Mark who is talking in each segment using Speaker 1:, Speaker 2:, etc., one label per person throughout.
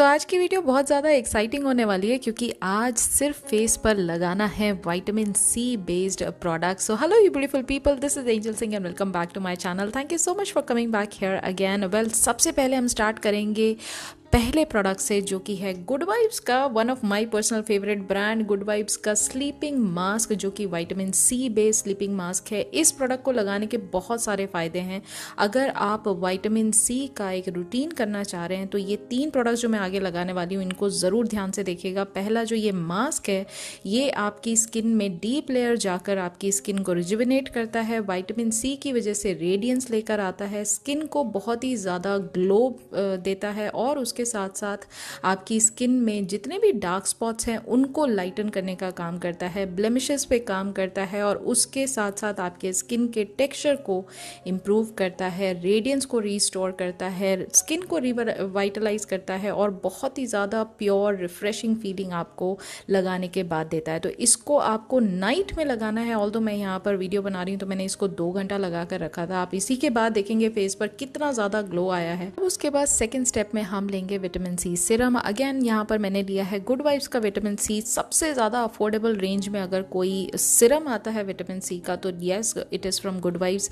Speaker 1: सो so, आज की video बहुत ज़्यादा एक्साइटिंग होने वाली है क्योंकि आज सिर्फ फेस पर लगाना है vitamin C based product so hello you beautiful people this is Angel Singh and welcome back to my channel thank you so much for coming back here again well सबसे पहले हम स्टार्ट करेंगे पहले प्रोडक्ट से जो कि है गुड वाइब्स का one of my personal favourite brand Good Vibes का स्लीपिंग मास्क जो कि vitamin C based sleeping mask है इस प्रोडक्ट को लगाने के बहुत सारे फ़ायदे हैं अगर आप वाइटामिन सी का एक रूटीन करना चाह रहे हैं तो ये तीन प्रोडक्ट्स जो मैं आगे लगाने वाली हूँ इनको ज़रूर ध्यान से देखिएगा पहला जो ये मास्क है ये आपकी स्किन में डीप लेयर जाकर आपकी स्किन को रिजुविनेट करता है वाइटामिन सी की वजह से रेडियंस लेकर आता है स्किन को बहुत ही ज़्यादा ग्लो देता है और उसके के साथ साथ आपकी स्किन में जितने भी डार्क स्पॉट्स हैं उनको लाइटन करने का काम करता है ब्लेमिशेस पे काम करता है और उसके साथ साथ आपके स्किन के टेक्सचर को इम्प्रूव करता है रेडियंस को रिस्टोर करता है स्किन को रिवाइटलाइज करता है और बहुत ही ज़्यादा प्योर रिफ्रेशिंग फीलिंग आपको लगाने के बाद देता है तो इसको आपको नाइट में लगाना है ऑल मैं यहाँ पर वीडियो बना रही हूँ तो मैंने इसको दो घंटा लगा कर रखा था आप इसी के बाद देखेंगे फेस पर कितना ज़्यादा ग्लो आया है उसके बाद सेकेंड स्टेप में हम लेंगे लेंगे विटामिन सी सिरम अगेन यहाँ पर मैंने लिया है गुड वाइब्स का विटामिन सी सबसे ज़्यादा अफोर्डेबल रेंज में अगर कोई सिरम आता है विटामिन सी का तो yes it is from Good Vibes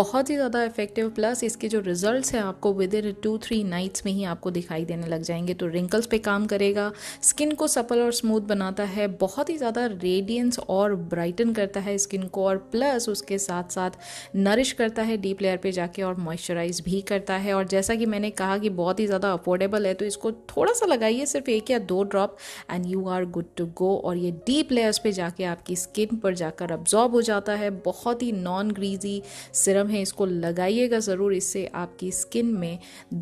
Speaker 1: बहुत ही ज़्यादा इफेक्टिव प्लस इसके जो रिजल्ट हैं आपको within two three nights में ही आपको दिखाई देने लग जाएंगे तो रिंकल्स पे काम करेगा स्किन को सफल और स्मूथ बनाता है बहुत ही ज़्यादा रेडियंस और ब्राइटन करता है स्किन को और प्लस उसके साथ साथ नरिश करता है डीप लेयर पे जाके और मॉइस्चराइज भी करता है और जैसा कि मैंने कहा कि बहुत ही ज़्यादा अफोर्डेबल पॉसिबल है तो इसको थोड़ा सा लगाइए सिर्फ एक या दो drop and you are good to go और ये डीप लेयर्स पे जाके आपकी स्किन पर जाकर अब्जॉर्ब हो जाता है बहुत ही नॉन ग्रीजी सिरम है इसको लगाइएगा ज़रूर इससे आपकी स्किन में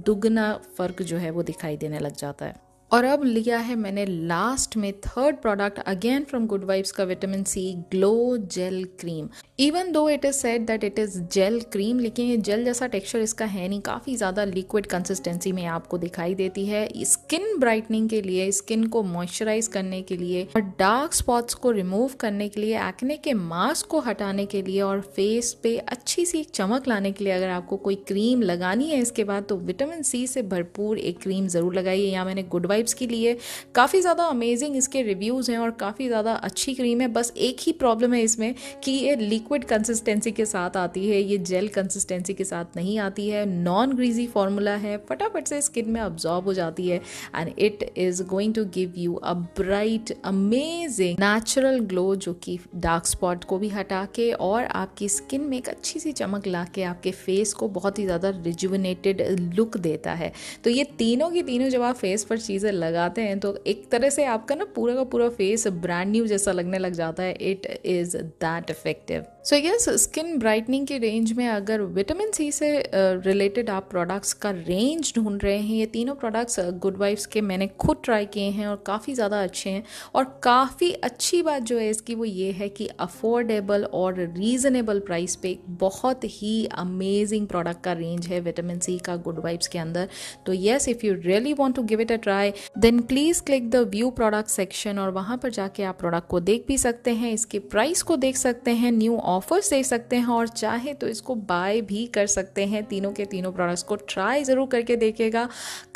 Speaker 1: दुगना फ़र्क जो है वो दिखाई देने लग जाता है और अब लिया है मैंने लास्ट में third product again from Good Vibes का vitamin C glow gel cream even though it is said that it is gel cream लेकिन ये जेल जैसा टेक्सचर इसका है नहीं काफ़ी ज़्यादा लिक्विड कंसिस्टेंसी में आपको दिखाई देती है स्किन ब्राइटनिंग के लिए स्किन को मॉइस्चराइज करने के लिए और डार्क स्पॉट्स को रिमूव करने के लिए एक्ने के मास्क को हटाने के लिए और फेस पे अच्छी सी चमक लाने के लिए अगर आपको कोई क्रीम लगानी है इसके बाद तो विटामिन सी से भरपूर एक क्रीम ज़रूर लगाइए यहाँ मैंने गुड वाइब्स के लिए काफ़ी ज़्यादा अमेजिंग इसके रिव्यूज़ हैं और काफ़ी ज़्यादा अच्छी क्रीम है बस एक ही प्रॉब्लम है इसमें कि ये लिक्विड कंसिस्टेंसी के साथ आती है ये जेल कंसिस्टेंसी के साथ नहीं आती है नॉन ग्रीजी फार्मूला है फटाफट से स्किन में अब्जॉर्ब हो जाती है and it is going to give you a bright amazing natural glow जो कि डार्क स्पॉट को भी हटा के और आपकी स्किन में एक अच्छी सी चमक ला के आपके फेस को बहुत ही ज़्यादा रिजुवनेटेड लुक देता है तो ये तीनों की तीनों जब आप फेस पर चीज़ें चीज़ें लगाते हैं तो एक तरह से आपका ना पूरा का पूरा फेस ब्रांड न्यू जैसा लगने लग जाता है it is that effective so yes skin brightening के रेंज में अगर विटामिन सी से रिलेटेड uh, आप प्रोडक्ट्स का रेंज ढूंढ रहे हैं ये तीनों प्रोडक्ट्स गुड वाइफ्स के मैंने खुद ट्राई किए हैं और काफ़ी ज़्यादा अच्छे हैं और काफ़ी अच्छी बात जो है इसकी वो ये है कि अफोर्डेबल और रीज़नेबल प्राइस पे बहुत ही अमेजिंग प्रोडक्ट का रेंज है विटामिन सी का गुड वाइब्स के अंदर तो yes if you really want to give it a try then please click the view product section और वहाँ पर जाके आप प्रोडक्ट को देख भी सकते हैं इसके प्राइस को देख सकते हैं न्यू ऑफर्स दे सकते हैं और चाहे तो इसको बाय भी कर सकते हैं तीनों के तीनों प्रोडक्ट्स को ट्राई ज़रूर करके देखिएगा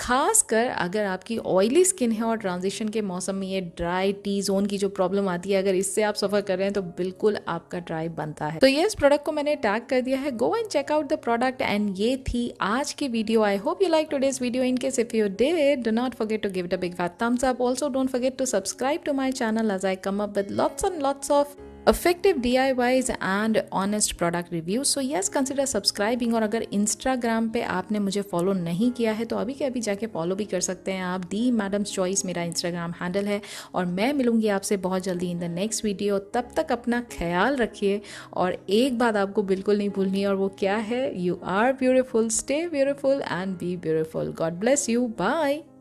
Speaker 1: खासकर अगर आपकी ऑयली स्किन है और ट्रांजिशन के मौसम में ये ड्राई टी जोन की जो प्रॉब्लम आती है अगर इससे आप सफ़र कर रहे हैं तो बिल्कुल आपका ड्राई बनता है तो ये इस प्रोडक्ट को मैंने टैग कर दिया है go and check out the product and ये थी आज की video I hope you like today's video in case if you day do not forget to give it big thumbs up also don't forget to subscribe to my channel as I come up with lots and lots of effective DIYs and honest product reviews. So yes, consider subscribing और अगर Instagram पे आपने मुझे follow नहीं किया है तो अभी के अभी जाके follow भी कर सकते हैं आप दी मैडम्स चॉइस मेरा Instagram हैंडल है और मैं मिलूंगी आपसे बहुत जल्दी इन द नेक्स्ट वीडियो तब तक अपना ख्याल रखिए और एक बात आपको बिल्कुल नहीं भूलनी और वो क्या है you are beautiful stay beautiful and be beautiful God bless you bye